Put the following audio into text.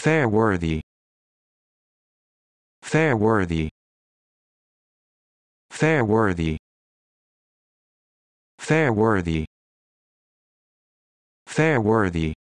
fair worthy fair worthy fair worthy fair worthy fair worthy